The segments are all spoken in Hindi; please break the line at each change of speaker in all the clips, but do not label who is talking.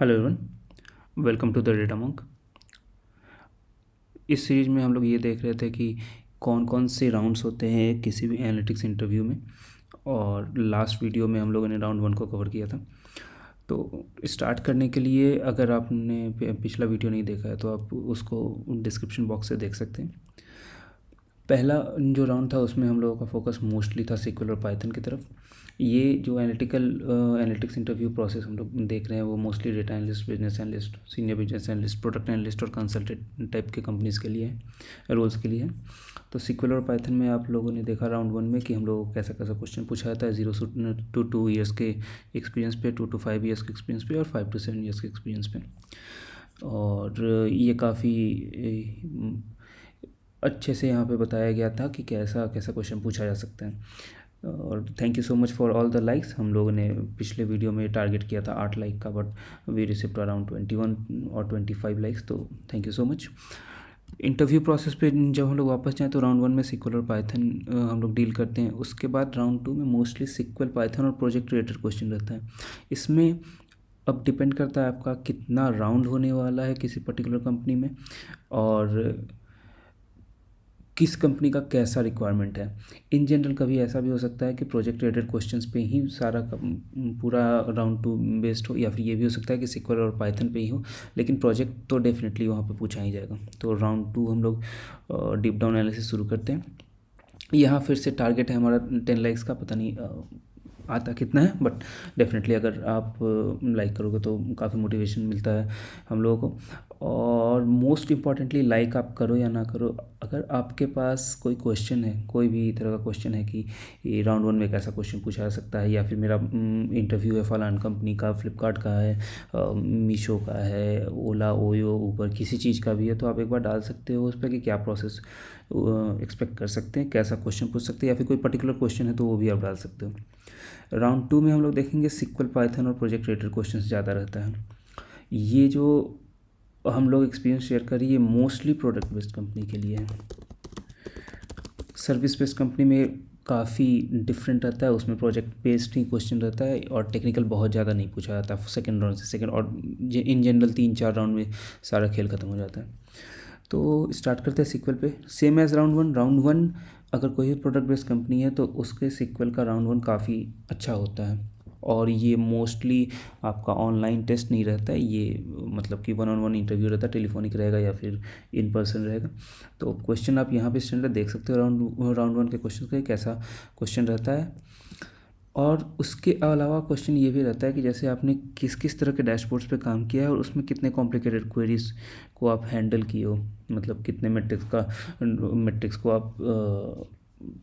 hello everyone welcome to the Data Monk इस सीरीज में हम लोग ये देख रहे थे कि कौन कौन से राउंड्स होते हैं किसी भी एनालिटिक्स इंटरव्यू में और लास्ट वीडियो में हम लोगों ने राउंड वन को कवर किया था तो स्टार्ट करने के लिए अगर आपने पिछला वीडियो नहीं देखा है तो आप उसको डिस्क्रिप्शन बॉक्स से देख सकते हैं पहला जो राउंड था उसमें हम लोगों का फोकस मोस्टली था सिक्वल और पाइथन की तरफ ये जो एनालिटिकल एनालिटिक्स इंटरव्यू प्रोसेस हम लोग देख रहे हैं वो mostly data analyst business analyst senior business analyst product analyst और कंसल्टेंट टाइप के कंपनीज़ के लिए है रोल्स के लिए तो सिक्वल और पाइथन में आप लोगों ने देखा राउंड वन में कि हम लोगों को कैसा कैसा क्वेश्चन पूछा जाता है जीरो टू टू ईयर्स के एक्सपीरियंस पे टू टू फाइव ईयर्स के एक्सपीरियंस पे और फाइव टू सेवन ईयर्स के एक्सपीरियंस पे और ये काफ़ी अच्छे से यहाँ पे बताया गया था कि कैसा कैसा क्वेश्चन पूछा जा सकता है और thank you so much for all the likes हम लोगों ने पिछले वीडियो में टारगेट किया था आठ लाइक का but we received around twenty one और ट्वेंटी फाइव लाइक्स तो thank you so much interview process पे जब हम लोग वापस जाएँ तो राउंड वन में सिक्वल और पाइथन हम लोग डील करते हैं उसके बाद राउंड टू में मोस्टली सिक्वल पाइथन और प्रोजेक्ट रिलेटेड क्वेश्चन रहता है इसमें अब डिपेंड करता है आपका कितना राउंड होने वाला है किसी पर्टिकुलर कंपनी में और किस कंपनी का कैसा रिक्वायरमेंट है इन जनरल कभी ऐसा भी हो सकता है कि प्रोजेक्ट रिलेटेड क्वेश्चन पे ही सारा पूरा राउंड टू बेस्ड हो या फिर ये भी हो सकता है कि सिक्वल और पाइथन पे ही हो लेकिन प्रोजेक्ट तो डेफिनेटली वहाँ पे पूछा ही जाएगा तो राउंड टू हम लोग डीप डाउन एनालिसिस शुरू करते हैं यहाँ फिर से टारगेट है हमारा टेन लैक्स का पता नहीं आता कितना है बट डेफिनेटली अगर आप लाइक करोगे तो काफ़ी मोटिवेशन मिलता है हम लोगों को और मोस्ट इम्पॉर्टेंटली लाइक आप करो या ना करो अगर आपके पास कोई क्वेश्चन है कोई भी तरह का क्वेश्चन है कि राउंड वन में कैसा क्वेश्चन पूछा जा सकता है या फिर मेरा इंटरव्यू mm, है फलान कंपनी का फ्लिपकार्ट का है मीशो का है ओला ओयो ऊबर किसी चीज़ का भी है तो आप एक बार डाल सकते हो उस पर कि क्या प्रोसेस एक्सपेक्ट कर सकते हैं कैसा क्वेश्चन पूछ सकते हैं या फिर कोई पर्टिकुलर क्वेश्चन है तो वो भी आप डाल सकते हो राउंड टू में हम लोग देखेंगे सिक्वल पाइथन और प्रोजेक्ट रिलेटेड क्वेश्चन ज़्यादा रहता है ये जो और तो हम लोग एक्सपीरियंस शेयर करिए मोस्टली प्रोडक्ट बेस्ड कंपनी के लिए सर्विस बेस्ड कंपनी में काफ़ी डिफरेंट रहता है उसमें प्रोजेक्ट बेस्ड ही क्वेश्चन रहता है और टेक्निकल बहुत ज़्यादा नहीं पूछा जाता सेकेंड राउंड से सेकेंड और इन जनरल तीन चार राउंड में सारा खेल ख़त्म हो जाता है तो स्टार्ट करते हैं सिक्वल पे same as round one round one अगर कोई भी प्रोडक्ट बेस्ड कंपनी है तो उसके सिक्वल का राउंड वन काफ़ी अच्छा होता है और ये मोस्टली आपका ऑनलाइन टेस्ट नहीं रहता है ये मतलब कि वन ऑन वन इंटरव्यू रहता है टेलीफोनिक रहेगा या फिर इन पर्सन रहेगा तो क्वेश्चन आप यहाँ पे स्टैंडर्ड देख सकते हो राउंड राउंड वन के क्वेश्चन का कैसा क्वेश्चन रहता है और उसके अलावा क्वेश्चन ये भी रहता है कि जैसे आपने किस किस तरह के डैशबोर्ड्स पे काम किया है और उसमें कितने कॉम्प्लिकेटेड क्वेरीज को आप हैंडल किए हो मतलब कितने मैट्रिक्स का मैट्रिक्स को आप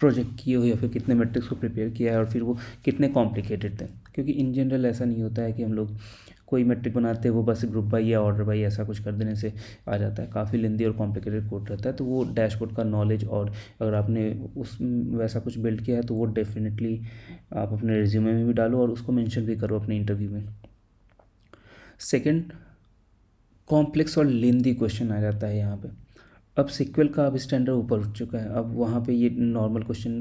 प्रोजेक्ट किए हो या फिर कितने मेट्रिक्स को प्रिपेयर किया है और फिर वो कितने कॉम्प्लिकेटेड थे क्योंकि इन जनरल ऐसा नहीं होता है कि हम लोग कोई मेट्रिक बनाते हैं वो बस ग्रुप बाई या ऑर्डर बाई ऐसा कुछ कर देने से आ जाता है काफ़ी लेंदी और कॉम्प्लिकेटेड कोड रहता है तो वो डैशबोर्ड का नॉलेज और अगर आपने उस वैसा कुछ बिल्ड किया है तो वो डेफिनेटली आप अपने रिज्यूमे में भी डालो और उसको मैंशन भी करो अपने इंटरव्यू में सेकेंड कॉम्प्लेक्स और लेंदी क्वेश्चन आ जाता है यहाँ पर अब सिक्वल का अब स्टैंडर्ड ऊपर उठ चुका है अब वहाँ पे ये नॉर्मल क्वेश्चन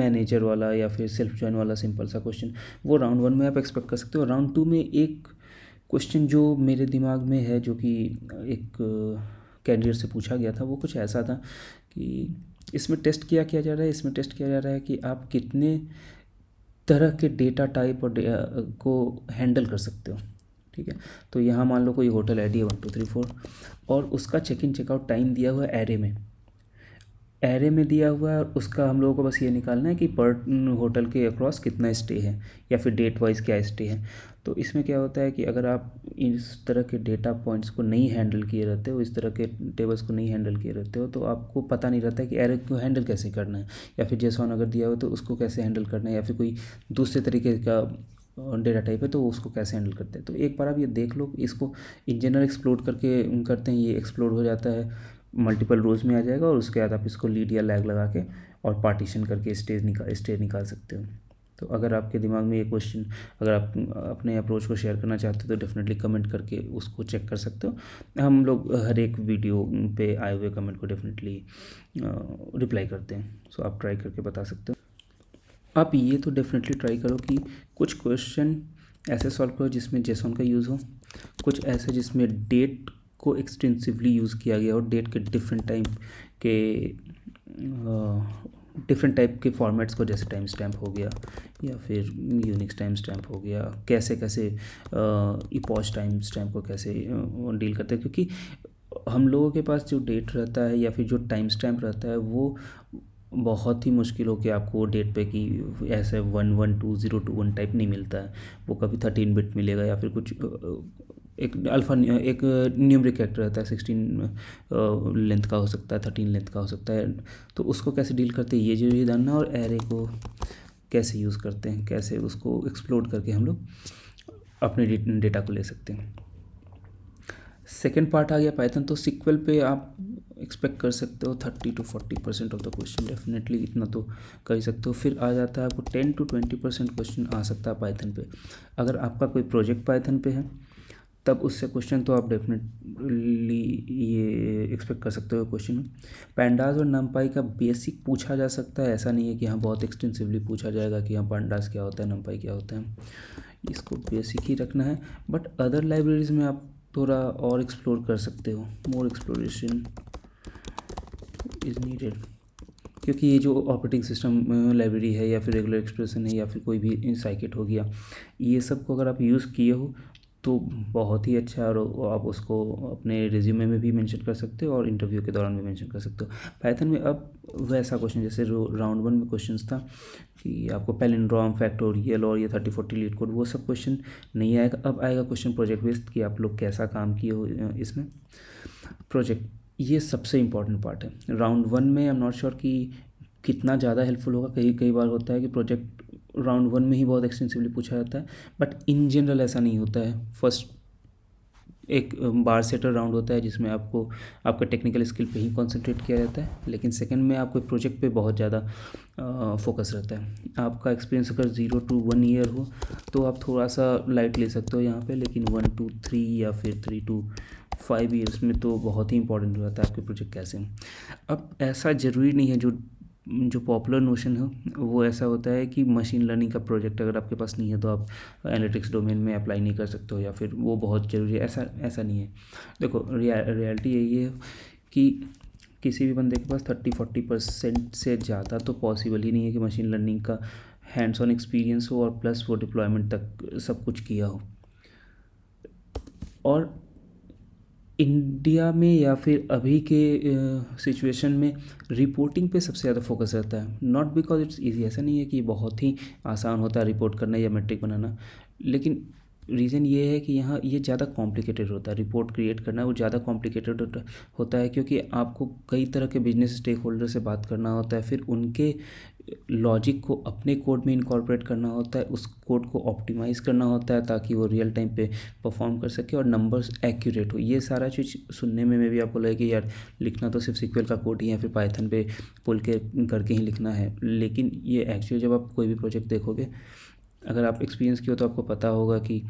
मैनेजर वाला या फिर सेल्फ जॉइन वाला सिंपल सा क्वेश्चन वो राउंड वन में आप एक्सपेक्ट कर सकते हो राउंड टू में एक क्वेश्चन जो मेरे दिमाग में है जो कि एक कैंडिडेट से पूछा गया था वो कुछ ऐसा था कि इसमें टेस्ट किया किया जा रहा है इसमें टेस्ट किया जा रहा है कि आप कितने तरह के डेटा टाइप और को हैंडल कर सकते हो ठीक है तो यहाँ मान लो कोई होटल आई डी है वन टू थ्री फोर और उसका चेक इन चेकआउट टाइम दिया हुआ है एरे में एरे में दिया हुआ है और उसका हम लोगों को बस ये निकालना है कि पर होटल के अक्रॉस कितना स्टे है या फिर डेट वाइज क्या स्टे है तो इसमें क्या होता है कि अगर आप इस तरह के डेटा पॉइंट्स को नहीं हैंडल किए रहते हो इस तरह के टेबल्स को नहीं हैंडल किए रहते हो तो आपको पता नहीं रहता है कि एरे को हैंडल कैसे करना है या फिर जैसा अगर दिया हो तो उसको कैसे हैंडल करना है या फिर कोई दूसरे तरीके का डेटा टाइप है तो उसको कैसे हैंडल करते हैं तो एक बार आप ये देख लो इसको इन जनरल एक्सप्लोर करके करते हैं ये एक्सप्लोर हो जाता है मल्टीपल रोज में आ जाएगा और उसके बाद आप इसको लीड या लैग लगा के और पार्टीशन करके स्टेज निकाल स्टेज निकाल सकते हो तो अगर आपके दिमाग में ये क्वेश्चन अगर आप अपने अप्रोच को शेयर करना चाहते हो तो डेफिनेटली कमेंट करके उसको चेक कर सकते हो हम लोग हर एक वीडियो पे आए हुए कमेंट को डेफिनेटली रिप्लाई करते हैं सो आप ट्राई करके बता सकते हो आप ये तो डेफिनेटली ट्राई करो कि कुछ क्वेश्चन ऐसे सॉल्व करो जिसमें जेसॉन का यूज़ हो कुछ ऐसे जिसमें डेट को एक्सटेंसिवली यूज़ किया गया और डेट के डिफरेंट टाइप के डिफरेंट टाइप के फॉर्मेट्स को जैसे टाइम स्टैम्प हो गया या फिर यूनिक्स टाइम स्टैम्प हो गया कैसे कैसे इपॉज टाइम स्टैम्प को कैसे डील करते हैं क्योंकि हम लोगों के पास जो डेट रहता है या फिर जो टाइम स्टैम्प रहता है वो बहुत ही मुश्किल हो कि आपको डेट पे कि ऐसे one one two zero two one type नहीं मिलता है वो कभी थर्टीन बिट मिलेगा या फिर कुछ एक अल्फा एक न्यूमरिक कैरेक्टर रहता है सिक्सटीन लेंथ का हो सकता है थर्टीन लेंथ का हो सकता है तो उसको कैसे डील करते हैं ये जो ये जानना और एरे को कैसे यूज़ करते हैं कैसे उसको एक्सप्लोर करके हम लोग अपने डेटा को ले सकते हैं सेकेंड पार्ट आ गया पाइथन तो सिक्वल पे आप एक्सपेक्ट कर सकते हो thirty to forty percent of the question definitely इतना तो कर ही सकते हो फिर आ जाता है आपको ten to twenty percent question आ सकता है पाइथन पे अगर आपका कोई प्रोजेक्ट पाइथन पे है तब उससे क्वेश्चन तो आप डेफिनेटली ये एक्सपेक्ट कर सकते हो क्वेश्चन पैंडास और नम्पाई का बेसिक पूछा जा सकता है ऐसा नहीं है कि हाँ बहुत एक्सटेंसिवली पूछा जाएगा कि हाँ पैंडास क्या होता है नम्पाई क्या होता है इसको बेसिक ही रखना है बट अदर लाइब्रेरीज़ में आप थोड़ा और एक्सप्लोर कर सकते हो मोर एक्सप्लोरेशन इज़ नीडेड क्योंकि ये जो ऑपरेटिंग सिस्टम लाइब्रेरी है या फिर रेगुलर एक्सप्रेशन है या फिर कोई भी साइकिट हो गया ये सब को अगर आप यूज़ किए हो तो बहुत ही अच्छा और आप उसको अपने रिज्यूमे में भी मेंशन कर सकते हो और इंटरव्यू के दौरान भी मेंशन कर सकते हो पाइथन में अब वैसा क्वेश्चन जैसे राउंड वन में क्वेश्चन था कि आपको पैलिंड्रोम फैक्टोरियल और ये थर्टी फोर्टी लीड कोड वो सब क्वेश्चन नहीं आएगा अब आएगा क्वेश्चन प्रोजेक्ट बेस्ड कि आप लोग कैसा काम किए हो इसमें प्रोजेक्ट ये सबसे इंपॉर्टेंट पार्ट है राउंड वन में आई एम नॉट श्योर कि कितना ज़्यादा हेल्पफुल होगा कई कई बार होता है कि प्रोजेक्ट राउंड वन में ही बहुत एक्सटेंसिवली पूछा जाता है बट इन जनरल ऐसा नहीं होता है फर्स्ट एक बार सेटर राउंड होता है जिसमें आपको आपका टेक्निकल स्किल पे ही कॉन्सेंट्रेट किया जाता है लेकिन सेकंड में आपको प्रोजेक्ट पे बहुत ज़्यादा फोकस uh, रहता है आपका एक्सपीरियंस अगर ज़ीरो टू वन ईयर हो तो आप थोड़ा सा लाइट ले सकते हो यहाँ पे लेकिन वन टू थ्री या फिर थ्री टू फाइव ईयर्स में तो बहुत ही इंपॉर्टेंट हो जाता है आपके प्रोजेक्ट कैसे अब ऐसा ज़रूरी नहीं है जो जो पॉपुलर नोशन है वो ऐसा होता है कि मशीन लर्निंग का प्रोजेक्ट अगर आपके पास नहीं है तो आप एनालिटिक्स डोमेन में अप्लाई नहीं कर सकते हो या फिर वो बहुत ज़रूरी है ऐसा ऐसा नहीं है देखो रिया रियलिटी यही है कि किसी भी बंदे के पास थर्टी फोर्टी परसेंट से ज़्यादा तो पॉसिबल ही नहीं है कि मशीन लर्निंग का हैंड्स ऑन एक्सपीरियंस हो और प्लस वो डिप्लॉयमेंट तक सब कुछ किया हो और इंडिया में या फिर अभी के सिचुएशन में रिपोर्टिंग पे सबसे ज़्यादा फोकस रहता है नॉट बिकॉज इट्स ईजी ऐसा नहीं है कि बहुत ही आसान होता है रिपोर्ट करना या मेट्रिक बनाना लेकिन रीज़न ये है कि यहाँ ये ज़्यादा कॉम्प्लिकेटेड होता है रिपोर्ट क्रिएट करना वो ज़्यादा कॉम्प्लिकेटेड होता है क्योंकि आपको कई तरह के बिजनेस स्टेक होल्डर से बात करना होता है फिर उनके लॉजिक को अपने कोड में इनकॉर्पोरेट करना होता है उस कोड को ऑप्टिमाइज़ करना होता है ताकि वो रियल टाइम पे परफॉर्म कर सके और नंबर्स एक्यूरेट हो ये सारा चीज़ सुनने में मैं भी आपको लगे कि यार लिखना तो सिर्फ सिक्वल का कोड ही या फिर पाइथन पे पुल के करके ही लिखना है लेकिन ये एक्चुअली जब आप कोई भी प्रोजेक्ट देखोगे अगर आप एक्सपीरियंस किए हो तो आपको पता होगा कि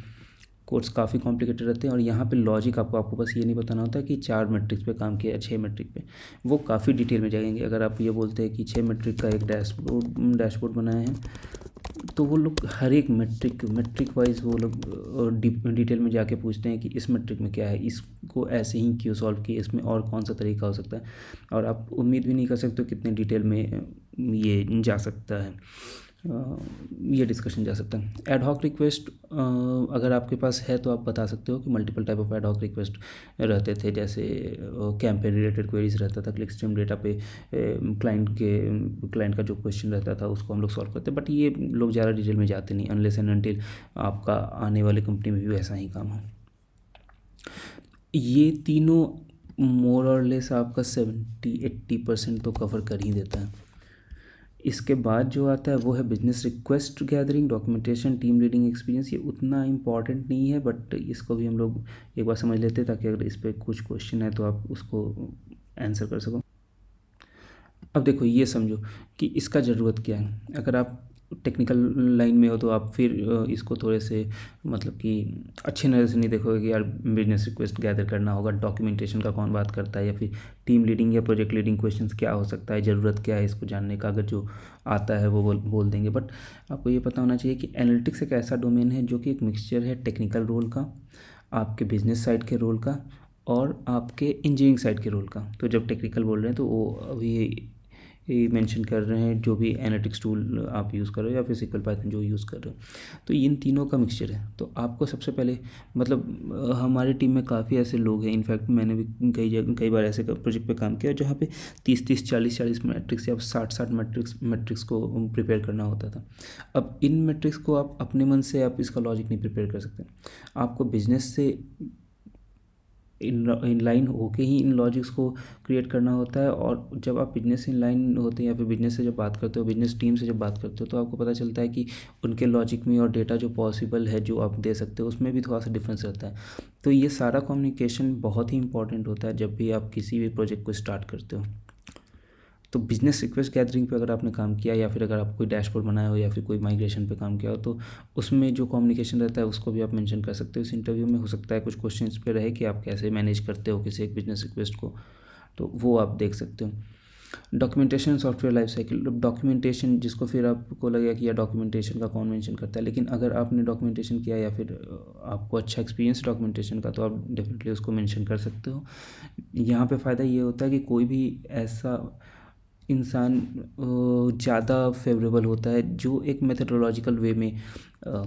कोर्स काफ़ी कॉम्प्लिकेटेड रहते हैं और यहाँ पे लॉजिक आपको आपको बस ये नहीं बताना होता कि चार मैट्रिक्स पे काम किया छः मैट्रिक पे वो काफ़ी डिटेल में जाएंगे अगर आप ये बोलते हैं कि छः मैट्रिक का एक डैशबोर्ड डैशबोर्ड बनाए हैं तो वो लोग हर एक मैट्रिक मैट्रिक वाइज वो लोग डिटेल में जाके पूछते हैं कि इस मैट्रिक में क्या है इसको ऐसे ही क्यों सॉल्व किए इसमें और कौन सा तरीका हो सकता है और आप उम्मीद भी नहीं कर सकते कितने डिटेल में ये जा सकता है ये डिस्कशन जा सकता है एडहॉक रिक्वेस्ट अगर आपके पास है तो आप बता सकते हो कि multiple type of ad hoc request रहते थे जैसे कैंपेन रिलेटेड क्वेरीज रहता था क्लिक स्ट्रीम डेटा पे क्लाइंट के क्लाइंट का जो क्वेश्चन रहता था उसको हम लोग सॉल्व करते बट ये लोग ज़्यादा डिटेल में जाते नहीं अनलेस एंड अनटिल आपका आने वाली कंपनी में भी वैसा ही काम है ये तीनों मोर और लेस आपका सेवेंटी एट्टी परसेंट तो कवर कर ही देता है इसके बाद जो आता है वो है business request gathering documentation team leading experience ये उतना इम्पॉर्टेंट नहीं है बट इसको भी हम लोग एक बार समझ लेते हैं ताकि अगर इस पर कुछ क्वेश्चन है तो आप उसको आंसर कर सको अब देखो ये समझो कि इसका ज़रूरत क्या है अगर आप टेक्निकल लाइन में हो तो आप फिर इसको थोड़े से मतलब कि अच्छे नज़र से नहीं देखोगे कि यार बिजनेस रिक्वेस्ट गैदर करना होगा डॉक्यूमेंटेशन का कौन बात करता है या फिर टीम लीडिंग या प्रोजेक्ट लीडिंग क्वेश्चंस क्या हो सकता है ज़रूरत क्या है इसको जानने का अगर जो आता है वो बोल बोल देंगे बट आपको ये पता होना चाहिए कि एनालिटिक्स एक ऐसा डोमेन है जो कि एक मिक्सचर है टेक्निकल रोल का आपके बिजनेस साइड के रोल का और आपके इंजीनियरिंग साइड के रोल का तो जब टेक्निकल बोल रहे हैं तो वो अभी ये मेंशन कर रहे हैं जो भी एनालिटिक्स टूल आप यूज़ कर रहे हो या फिजिकल पाइथन जो यूज़ कर रहे हो तो इन तीनों का मिक्सचर है तो आपको सबसे पहले मतलब हमारी टीम में काफ़ी ऐसे लोग हैं इनफैक्ट मैंने भी कई जगह कई बार ऐसे प्रोजेक्ट पे काम किया जहाँ पे तीस तीस चालीस चालीस मैट्रिक्स या साठ साठ मैट्रिक्स मैट्रिक्स को प्रिपेयर करना होता था अब इन मैट्रिक्स को आप अपने मन से आप इसका लॉजिक नहीं प्रिपेयर कर सकते आपको बिजनेस से इन इन लाइन होके ही इन लॉजिक्स को क्रिएट करना होता है और जब आप बिजनेस इन लाइन होते हैं या फिर बिजनेस से जब बात करते हो बिजनेस टीम से जब बात करते हो तो आपको पता चलता है कि उनके लॉजिक में और डेटा जो पॉसिबल है जो आप दे सकते हो उसमें भी थोड़ा सा डिफरेंस रहता है तो ये सारा कम्युनिकेशन बहुत ही इंपॉर्टेंट होता है जब भी आप किसी भी प्रोजेक्ट को स्टार्ट करते हो तो बिजनेस रिक्वेस्ट गैदरिंग पे अगर आपने काम किया या फिर अगर आप कोई डैशबोर्ड बनाया हो या फिर कोई माइग्रेशन पे काम किया हो तो उसमें जो कम्युनिकेशन रहता है उसको भी आप मेंशन कर सकते हो इस इंटरव्यू में हो सकता है कुछ क्वेश्चन पे रहे कि आप कैसे मैनेज करते हो किसी एक बिजनेस रिक्वेस्ट को तो वो आप देख सकते हो documentation software life cycle documentation जिसको फिर आपको लगेगा कि यह डॉक्यूमेंटेशन का कौन मेंशन करता है लेकिन अगर आपने डॉक्यूमेंटेशन किया या फिर आपको अच्छा एक्सपीरियंस डॉक्यूमेंटेशन का तो आप डेफिनेटली उसको मेंशन कर सकते हो यहाँ पे फ़ायदा ये होता है कि कोई भी ऐसा इंसान ज़्यादा फेवरेबल होता है जो एक मेथडोलॉजिकल वे में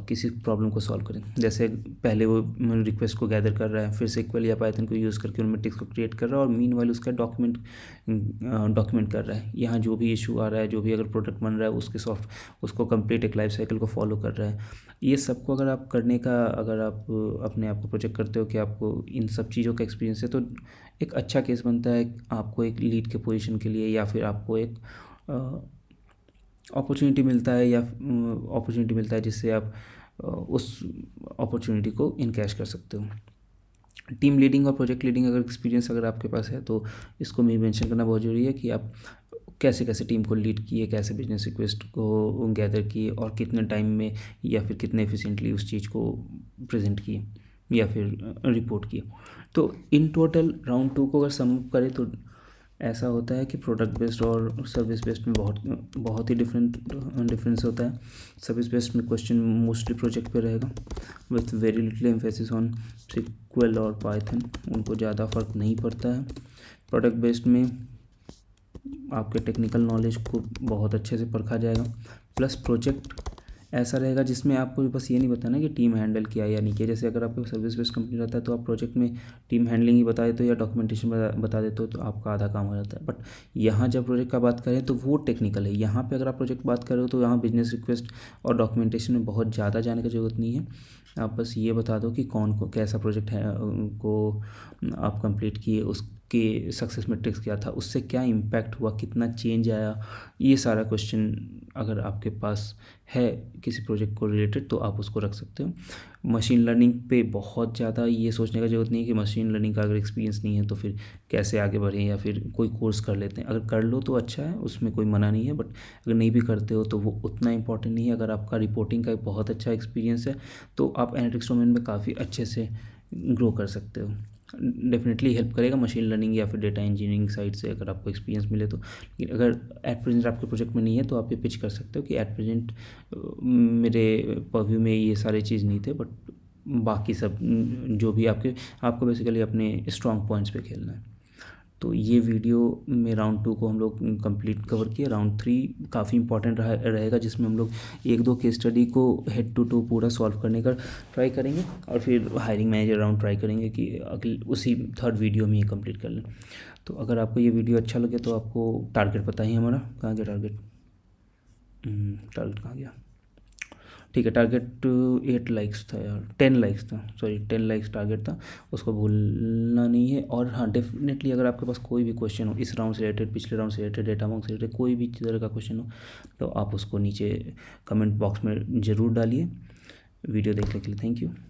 किसी प्रॉब्लम को सॉल्व करें जैसे पहले वो रिक्वेस्ट को गैदर कर रहा है फिर इक्वल या पाइथन को यूज़ करके उनमें टिक्स को क्रिएट कर रहा है और मीन वाइल उसका डॉक्यूमेंट डॉक्यूमेंट कर रहा है यहाँ जो भी इशू आ रहा है जो भी अगर प्रोडक्ट बन रहा है उसके सॉफ्ट उसको कंप्लीट एक लाइफ साइकिल को फॉलो कर रहा है ये सबको अगर आप करने का अगर आप अपने आप को प्रोजेक्ट करते हो कि आपको इन सब चीज़ों का एक्सपीरियंस है तो एक अच्छा केस बनता है आपको एक लीड के पोजिशन के लिए या फिर आपको एक अपॉर्चुनिटी मिलता है या अपॉर्चुनिटी मिलता है जिससे आप उस अपॉर्चुनिटी को इनकैश कर सकते हो टीम लीडिंग और प्रोजेक्ट लीडिंग अगर एक्सपीरियंस अगर आपके पास है तो इसको मैं मेंशन करना बहुत ज़रूरी है कि आप कैसे कैसे टीम को लीड किए कैसे बिजनेस रिक्वेस्ट को गैदर किए और कितने टाइम में या फिर कितने एफिशिएंटली उस चीज़ को प्रेजेंट किए या फिर रिपोर्ट किए तो इन टोटल राउंड टू को अगर सम करें तो ऐसा होता है कि प्रोडक्ट बेस्ड और सर्विस बेस्ड में बहुत बहुत ही डिफरेंट डिफरेंस होता है सर्विस बेस्ड में क्वेश्चन मोस्टली प्रोजेक्ट पे रहेगा with very little emphasis on SQL और पाइथन उनको ज़्यादा फर्क नहीं पड़ता है प्रोडक्ट बेस्ड में आपके टेक्निकल नॉलेज को बहुत अच्छे से परखा जाएगा प्लस प्रोजेक्ट ऐसा रहेगा जिसमें आपको बस ये नहीं बताना कि टीम हैंडल किया या नहीं किया जैसे अगर आपको सर्विस बेस्ड कंपनी रहता है तो आप प्रोजेक्ट में टीम हैंडलिंग ही बता देते हो या डॉक्यूमेंटेशन बता देते हो तो आपका आधा काम हो जाता है बट यहाँ जब प्रोजेक्ट का बात करें तो वो टेक्निकल है यहाँ पर अगर आप प्रोजेक्ट बात करें तो यहाँ बिजनेस रिक्वेस्ट और डॉक्यूमेंटेशन में बहुत ज़्यादा जाने की जरूरत नहीं है आप बस ये बता दो कि कौन को कैसा प्रोजेक्ट है को आप कंप्लीट किए उस के सक्सेस मेट्रिक्स क्या था उससे क्या इम्पैक्ट हुआ कितना चेंज आया ये सारा क्वेश्चन अगर आपके पास है किसी प्रोजेक्ट को रिलेटेड तो आप उसको रख सकते हो मशीन लर्निंग पे बहुत ज़्यादा ये सोचने का जरूरत नहीं है कि मशीन लर्निंग का अगर एक्सपीरियंस नहीं है तो फिर कैसे आगे बढ़ें या फिर कोई कोर्स कर लेते हैं अगर कर लो तो अच्छा है उसमें कोई मना नहीं है बट अगर नहीं भी करते हो तो वो उतना इंपॉर्टेंट नहीं है अगर आपका रिपोर्टिंग का बहुत अच्छा एक्सपीरियंस है तो आप एनेटिक्स डोमेन में काफ़ी अच्छे से ग्रो कर सकते हो डेफिनेटली हेल्प करेगा मशीन लर्निंग या फिर डेटा इंजीनियरिंग साइड से अगर आपको एक्सपीरियंस मिले तो लेकिन अगर एट प्रेजेंट आपके प्रोजेक्ट में नहीं है तो आप ये पिच कर सकते हो कि एट प्रेजेंट मेरे परव्यू में ये सारे चीज़ नहीं थे बट बाकी सब जो भी आपके आपको बेसिकली अपने स्ट्रॉन्ग पॉइंट्स पे खेलना है तो ये वीडियो में राउंड टू को हम लोग कंप्लीट कवर किए राउंड थ्री काफ़ी इंपॉर्टेंट रहेगा जिसमें हम लोग एक दो केस स्टडी को हेड टू टू पूरा सॉल्व करने का कर, ट्राई करेंगे और फिर हायरिंग मैनेजर राउंड ट्राई करेंगे कि अगले उसी थर्ड वीडियो में ये कम्प्लीट कर लें तो अगर आपको ये वीडियो अच्छा लगे तो आपको टारगेट पता ही हमारा कहाँ गया टारगेट टारगेट कहाँ गया ठीक है टारगेट एट लाइक्स था यार टेन लाइक्स था सॉरी टेन लाइक्स टारगेट था उसको भूलना नहीं है और हाँ डेफिनेटली अगर आपके पास कोई भी क्वेश्चन हो इस राउंड से रिलेटेड पिछले राउंड से रिलेटेड डेटा माउंट से रिलेटेड कोई भी तरह का क्वेश्चन हो तो आप उसको नीचे कमेंट बॉक्स में ज़रूर डालिए वीडियो देखने के लिए थैंक यू